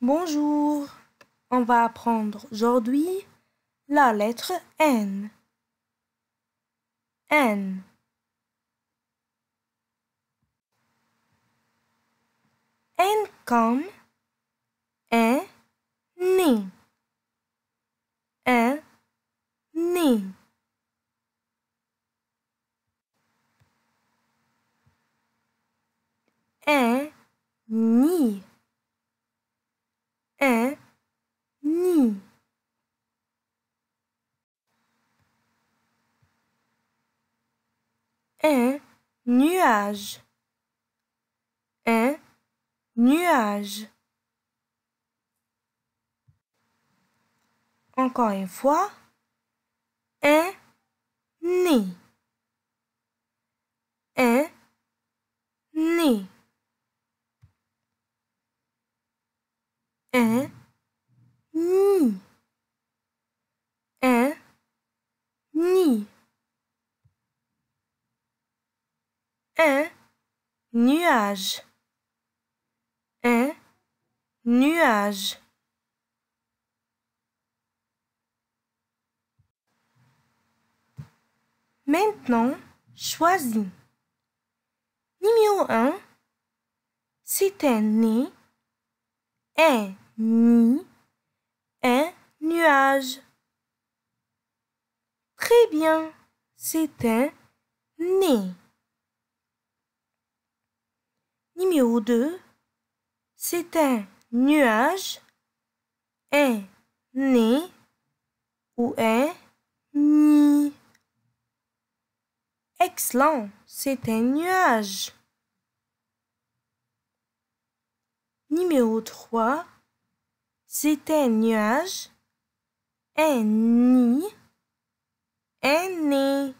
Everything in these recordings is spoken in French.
Bonjour, on va apprendre aujourd'hui la lettre N. N. N comme un nez. Un nez. Un nid. un nuage, un nuage. Encore une fois, un nid. Un nuage. Un nuage. Maintenant, choisis. Numéro un. C'est un nez, un nid, un nuage. Très bien, c'est un nez. Numéro 2. C'est un nuage, un nez ou un nid. Excellent, c'est un nuage. Numéro 3. C'est un nuage, un nid, un nez.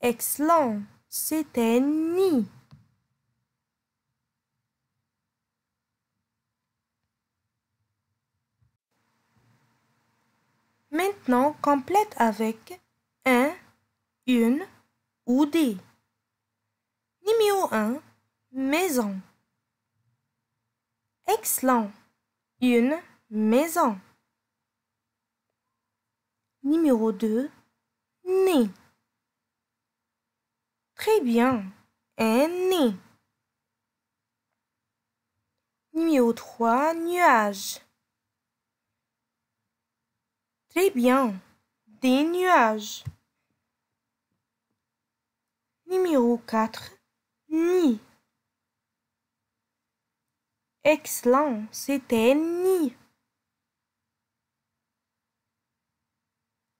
Excellent. C'était ni Maintenant, complète avec un, une ou des. Numéro 1, maison. Excellent, une maison. Numéro 2, nez. Très bien. Un Numéro 3, nuages. Très bien. Des nuages. Numéro 4, nid. Excellent, c'était ni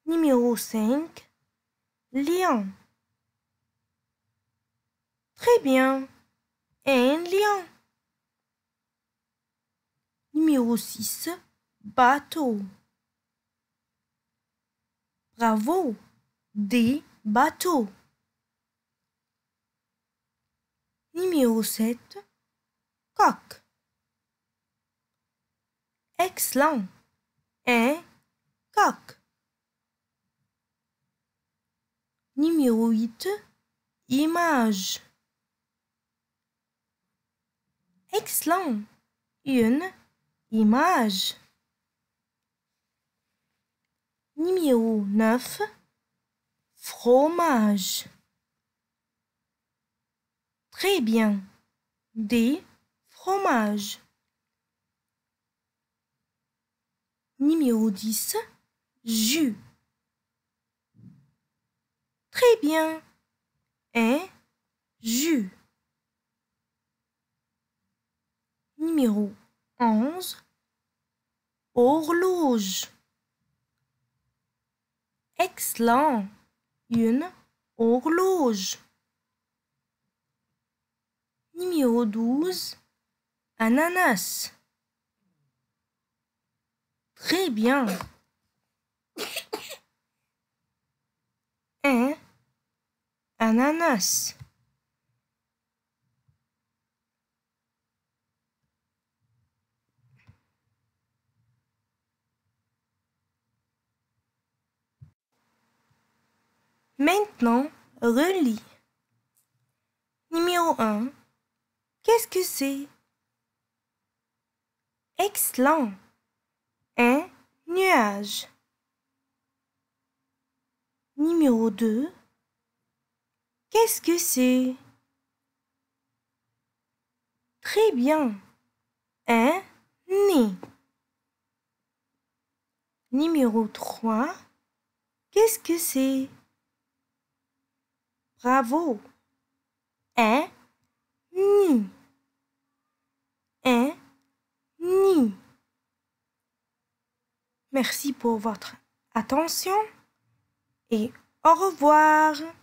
Numéro 5, lion. Très bien. Et un lion. Numéro 6. Bateau. Bravo. Des bateaux. Numéro 7. Coq. Excellent. Un coq. Numéro 8. Image. Excellent. Une image. Numéro 9. Fromage. Très bien. Des fromages. Numéro 10. Jus. Très bien. Un jus. Numéro 11. Horloge. Excellent. Une horloge. Numéro 12. Ananas. Très bien. Un ananas. Maintenant, relis. Numéro 1. Qu'est-ce que c'est Excellent. Un nuage. Numéro 2. Qu'est-ce que c'est Très bien. Un nez. Numéro 3. Qu'est-ce que c'est bravo un hein? ni un hein? ni Merci pour votre attention et au revoir.